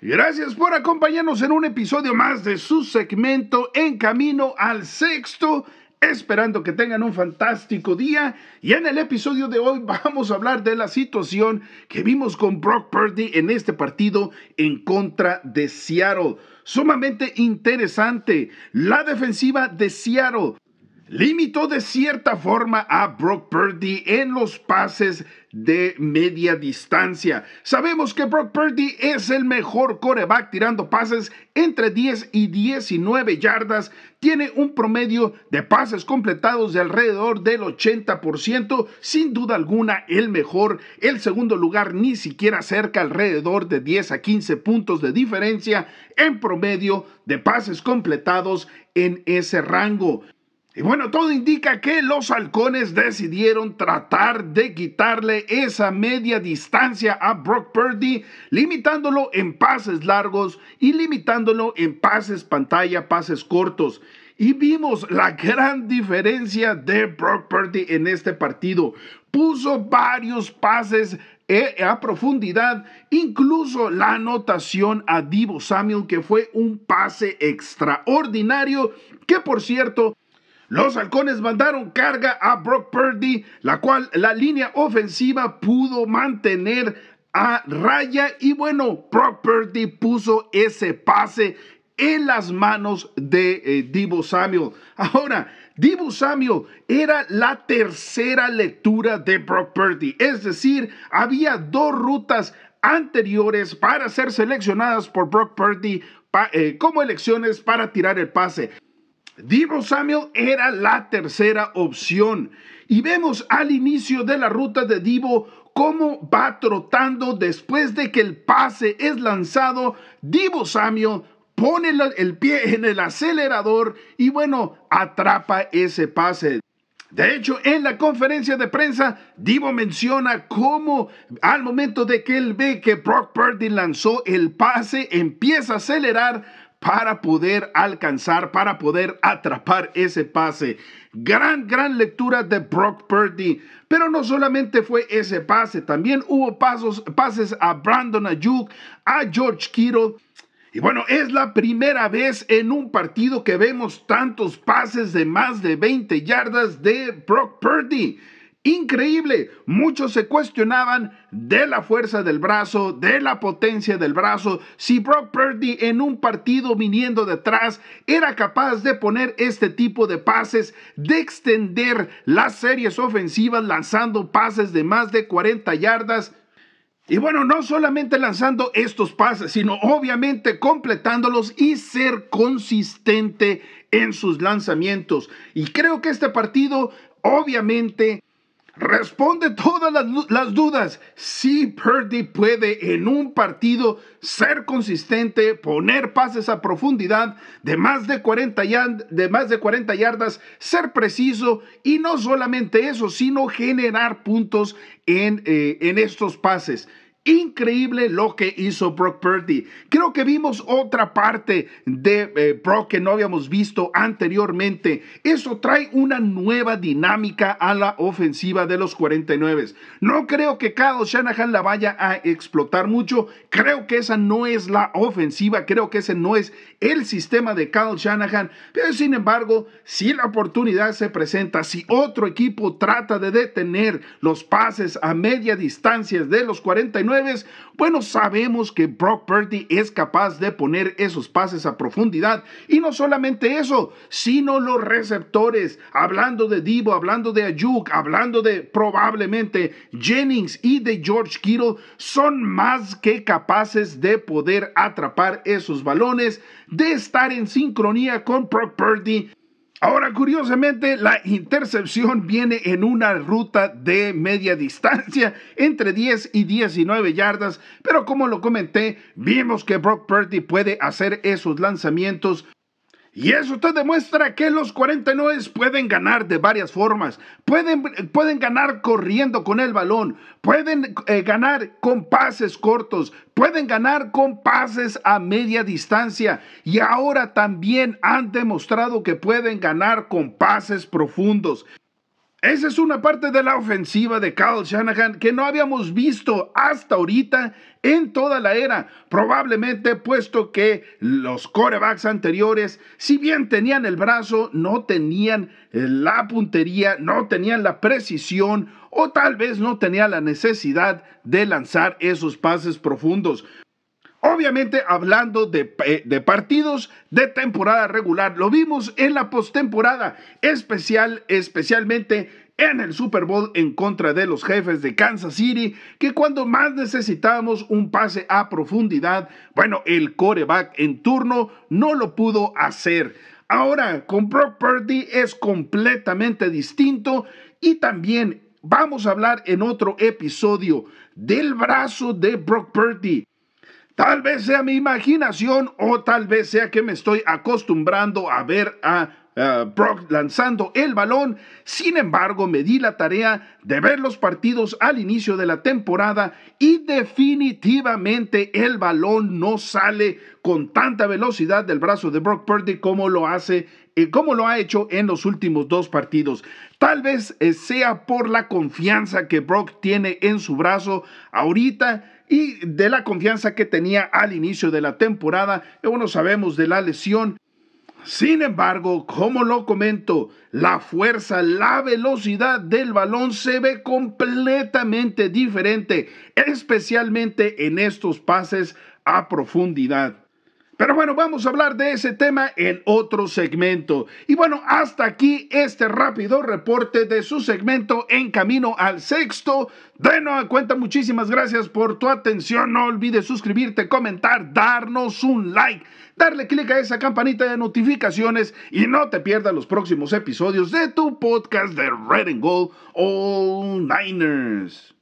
Gracias por acompañarnos en un episodio más de su segmento En Camino al Sexto. Esperando que tengan un fantástico día. Y en el episodio de hoy vamos a hablar de la situación que vimos con Brock Purdy en este partido en contra de Seattle. Sumamente interesante. La defensiva de Seattle limitó de cierta forma a Brock Purdy en los pases de media distancia. Sabemos que Brock Purdy es el mejor coreback tirando pases entre 10 y 19 yardas. Tiene un promedio de pases completados de alrededor del 80%, sin duda alguna el mejor. El segundo lugar ni siquiera cerca, alrededor de 10 a 15 puntos de diferencia en promedio de pases completados en ese rango. Y bueno, todo indica que los halcones decidieron tratar de quitarle esa media distancia a Brock Purdy, limitándolo en pases largos y limitándolo en pases pantalla, pases cortos. Y vimos la gran diferencia de Brock Purdy en este partido. Puso varios pases eh, a profundidad, incluso la anotación a Divo Samuel, que fue un pase extraordinario, que por cierto los halcones mandaron carga a Brock Purdy, la cual la línea ofensiva pudo mantener a raya. Y bueno, Brock Purdy puso ese pase en las manos de eh, Samuel. Ahora, Divo Samuel era la tercera lectura de Brock Purdy. Es decir, había dos rutas anteriores para ser seleccionadas por Brock Purdy eh, como elecciones para tirar el pase. Divo Samuel era la tercera opción. Y vemos al inicio de la ruta de Divo cómo va trotando después de que el pase es lanzado. Divo Samuel pone el pie en el acelerador y bueno, atrapa ese pase. De hecho, en la conferencia de prensa, Divo menciona cómo al momento de que él ve que Brock Purdy lanzó el pase, empieza a acelerar para poder alcanzar, para poder atrapar ese pase. Gran, gran lectura de Brock Purdy. Pero no solamente fue ese pase, también hubo pasos, pases a Brandon Ayuk, a George Kittle. Y bueno, es la primera vez en un partido que vemos tantos pases de más de 20 yardas de Brock Purdy. Increíble, muchos se cuestionaban de la fuerza del brazo, de la potencia del brazo, si Brock Purdy en un partido viniendo detrás era capaz de poner este tipo de pases, de extender las series ofensivas lanzando pases de más de 40 yardas. Y bueno, no solamente lanzando estos pases, sino obviamente completándolos y ser consistente en sus lanzamientos. Y creo que este partido obviamente Responde todas las, dudas. Si Purdy puede en un partido ser consistente, poner pases a profundidad de más de 40, de más de 40 yardas, ser preciso y no solamente eso, sino generar puntos en eh, estos pases. Increíble lo que hizo Brock Purdy. Creo que vimos otra parte de eh, Brock que no habíamos visto anteriormente. Eso trae una nueva dinámica a la ofensiva de los 49. No creo que Kyle Shanahan la vaya a explotar mucho. Creo que esa no es la ofensiva. Creo que ese no es el sistema de Kyle Shanahan. Pero sin embargo, si la oportunidad se presenta, si otro equipo trata de detener los pases a media distancia de los 49, bueno, sabemos que Brock Purdy es capaz de poner esos pases a profundidad. Y no solamente eso, sino los receptores, hablando de Divo, hablando de Ayuk, hablando de probablemente Jennings y de George Kittle, son más que capaces de poder atrapar esos balones, de estar en sincronía con Brock Purdy Ahora, curiosamente, la intercepción viene en una ruta de media distancia, entre 10 y 19 yardas, pero como lo comenté, vimos que Brock Purdy puede hacer esos lanzamientos y eso te demuestra que los 49 pueden ganar de varias formas. Pueden, pueden ganar corriendo con el balón, pueden eh, ganar con pases cortos, pueden ganar con pases a media distancia. Y ahora también han demostrado que pueden ganar con pases profundos. Esa es una parte de la ofensiva de Kyle Shanahan que no habíamos visto hasta ahorita en toda la era, probablemente puesto que los corebacks anteriores, si bien tenían el brazo, no tenían eh, la puntería, no tenían la precisión o tal vez no tenían la necesidad de lanzar esos pases profundos. Obviamente, hablando eh, de, partidos de temporada regular, lo vimos en la postemporada, especial, especialmente en el Super Bowl en contra de los jefes de Kansas City, que cuando más necesitábamos un pase a profundidad, bueno, el coreback en turno no lo pudo hacer. Ahora, con Brock Purdy es completamente distinto y también vamos a hablar en otro episodio del brazo de Brock Purdy Tal vez sea mi imaginación o tal vez sea que me estoy acostumbrando a ver a Brock lanzando el balón. Sin embargo, me di la tarea de ver los partidos al inicio de la temporada y definitivamente el balón no sale con tanta velocidad del brazo de Brock Purdy como lo hace y eh, como lo ha hecho en los últimos dos partidos. Tal vez eh, sea por la confianza que Brock tiene en su brazo ahorita y de la confianza que tenía al inicio de la temporada. Bueno, sabemos de la lesión. Sin embargo, como lo comento, la fuerza, la velocidad del balón se ve completamente diferente, especialmente en estos pases a profundidad. Pero bueno, vamos a hablar de ese tema en otro segmento. Y bueno, hasta aquí este rápido reporte de su segmento en camino al sexto. De nueva cuenta, muchísimas gracias por tu atención. No olvides suscribirte, comentar, darnos un like, darle clic a esa campanita de notificaciones y no te pierdas los próximos episodios de tu podcast de Red and Gold All Niners.